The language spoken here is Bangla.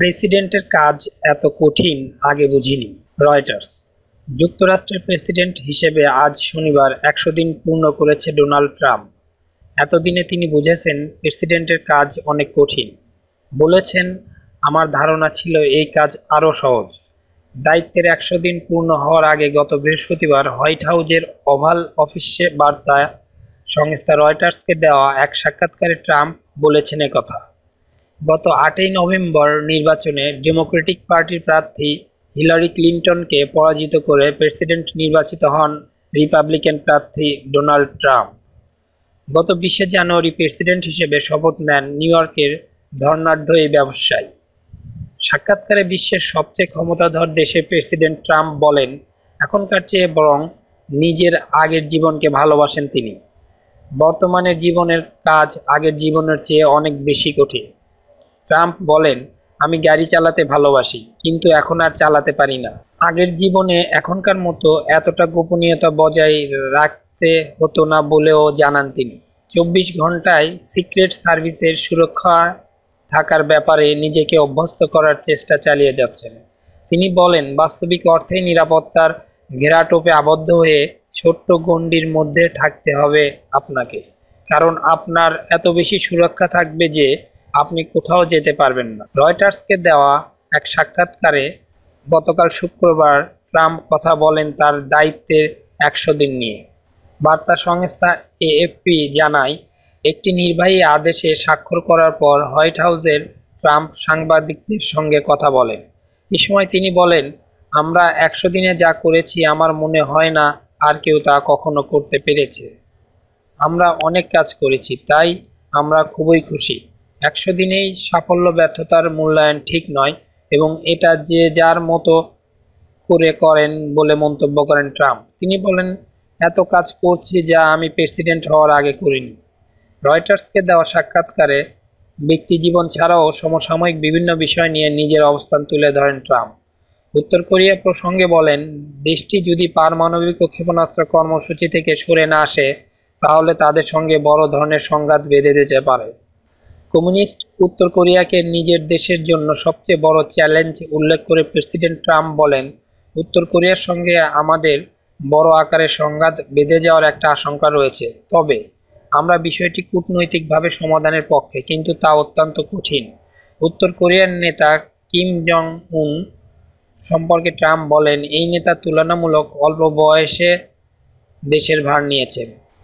প্রেসিডেন্টের কাজ এত কঠিন আগে বুঝিনি রয়টার্স যুক্তরাষ্ট্রের প্রেসিডেন্ট হিসেবে আজ শনিবার একশো দিন পূর্ণ করেছে ডোনাল্ড ট্রাম্প এতদিনে তিনি বুঝেছেন প্রেসিডেন্টের কাজ অনেক কঠিন বলেছেন আমার ধারণা ছিল এই কাজ আরও সহজ দায়িত্বের একশো দিন পূর্ণ হওয়ার আগে গত বৃহস্পতিবার হোয়াইট হাউজের ওভাল অফিসে বার্তা সংস্থা রয়টার্সকে দেওয়া এক সাক্ষাৎকারে ট্রাম্প বলেছেন কথা গত আটই নভেম্বর নির্বাচনে ডেমোক্রেটিক পার্টির প্রার্থী হিলারি ক্লিন্টনকে পরাজিত করে প্রেসিডেন্ট নির্বাচিত হন রিপাবলিকান প্রার্থী ডোনাল্ড ট্রাম্প গত বিশে জানুয়ারি প্রেসিডেন্ট হিসেবে শপথ নেন নিউ ইয়র্কের ধর্নাঢ্য এই ব্যবসায়ী সাক্ষাৎকারে বিশ্বের সবচেয়ে ক্ষমতাধর দেশে প্রেসিডেন্ট ট্রাম্প বলেন এখনকার চেয়ে বরং নিজের আগের জীবনকে ভালোবাসেন তিনি বর্তমানের জীবনের কাজ আগের জীবনের চেয়ে অনেক বেশি কঠিন ট্রাম্প বলেন আমি গাড়ি চালাতে ভালোবাসি কিন্তু এখন আর চালাতে পারি না আগের জীবনে এখনকার মতো এতটা গোপনীয়তা বজায় রাখতে হতো না বলেও জানান তিনি চব্বিশ ঘন্টায় সিক্রেট সার্ভিসের সুরক্ষা থাকার ব্যাপারে নিজেকে অভ্যস্ত করার চেষ্টা চালিয়ে যাচ্ছেন তিনি বলেন বাস্তবিক অর্থে নিরাপত্তার ঘেরাটোপে আবদ্ধ হয়ে ছোট্ট গণ্ডির মধ্যে থাকতে হবে আপনাকে কারণ আপনার এত বেশি সুরক্ষা থাকবে যে আপনি কোথাও যেতে পারবেন না রয়টার্সকে দেওয়া এক সাক্ষাৎকারে গতকাল শুক্রবার ট্রাম্প কথা বলেন তার দায়িত্বের একশো দিন নিয়ে বার্তা সংস্থা এএফপি জানায় একটি নির্বাহী আদেশে স্বাক্ষর করার পর হোয়াইট হাউসের ট্রাম্প সাংবাদিকদের সঙ্গে কথা বলেন এ সময় তিনি বলেন আমরা একশো দিনে যা করেছি আমার মনে হয় না আর কেউ তা কখনো করতে পেরেছে আমরা অনেক কাজ করেছি তাই আমরা খুবই খুশি একশো দিনেই সাফল্য ব্যর্থতার মূল্যায়ন ঠিক নয় এবং এটা যে যার মতো করে করেন বলে মন্তব্য করেন ট্রাম্প তিনি বলেন এত কাজ করছি যা আমি প্রেসিডেন্ট হওয়ার আগে করিনি রয়টার্সকে দেওয়া সাক্ষাৎকারে ব্যক্তি জীবন ছাড়াও সমসাময়িক বিভিন্ন বিষয় নিয়ে নিজের অবস্থান তুলে ধরেন ট্রাম্প উত্তর কোরিয়া প্রসঙ্গে বলেন দেশটি যদি পারমাণবিক ক্ষেপণাস্ত্র কর্মসূচি থেকে সরে না আসে তাহলে তাদের সঙ্গে বড় ধরনের সংঘাত বেঁধে দিতে পারে কমিউনিস্ট উত্তর কোরিয়াকে নিজের দেশের জন্য সবচেয়ে বড় চ্যালেঞ্জ উল্লেখ করে প্রেসিডেন্ট ট্রাম্প বলেন উত্তর কোরিয়ার সঙ্গে আমাদের বড় আকারে সংঘাত বেঁধে যাওয়ার একটা আশঙ্কা রয়েছে তবে আমরা বিষয়টি কূটনৈতিকভাবে সমাধানের পক্ষে কিন্তু তা অত্যন্ত কঠিন উত্তর কোরিয়ার নেতা কিম জং উন সম্পর্কে ট্রাম্প বলেন এই নেতা তুলনামূলক অল্প বয়সে দেশের ভার নিয়েছেন